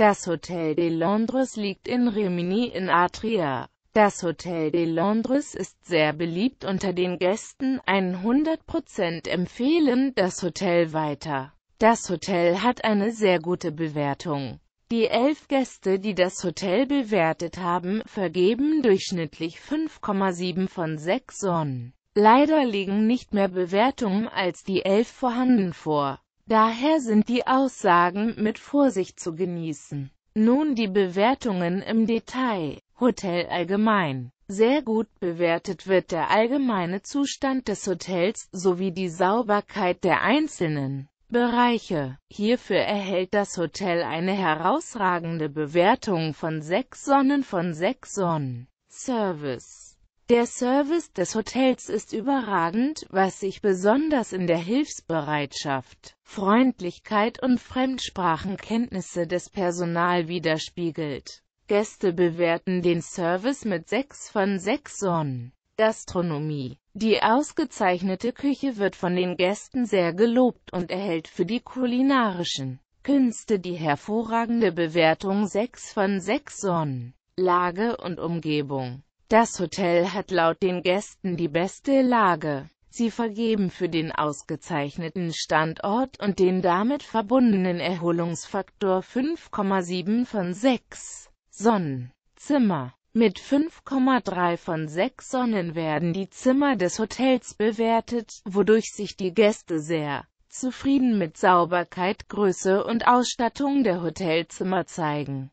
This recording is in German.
Das Hotel de Londres liegt in Rimini in Atria. Das Hotel de Londres ist sehr beliebt unter den Gästen, 100% empfehlen das Hotel weiter. Das Hotel hat eine sehr gute Bewertung. Die elf Gäste, die das Hotel bewertet haben, vergeben durchschnittlich 5,7 von 6 Sonnen. Leider liegen nicht mehr Bewertungen als die elf vorhanden vor. Daher sind die Aussagen mit Vorsicht zu genießen. Nun die Bewertungen im Detail. Hotel allgemein. Sehr gut bewertet wird der allgemeine Zustand des Hotels sowie die Sauberkeit der einzelnen Bereiche. Hierfür erhält das Hotel eine herausragende Bewertung von 6 Sonnen von 6 Sonnen. Service der Service des Hotels ist überragend, was sich besonders in der Hilfsbereitschaft, Freundlichkeit und Fremdsprachenkenntnisse des Personal widerspiegelt. Gäste bewerten den Service mit 6 von 6 Sonnen. Gastronomie Die ausgezeichnete Küche wird von den Gästen sehr gelobt und erhält für die kulinarischen Künste die hervorragende Bewertung 6 von 6 Sonnen. Lage und Umgebung das Hotel hat laut den Gästen die beste Lage. Sie vergeben für den ausgezeichneten Standort und den damit verbundenen Erholungsfaktor 5,7 von 6 Sonnenzimmer. Mit 5,3 von 6 Sonnen werden die Zimmer des Hotels bewertet, wodurch sich die Gäste sehr zufrieden mit Sauberkeit, Größe und Ausstattung der Hotelzimmer zeigen.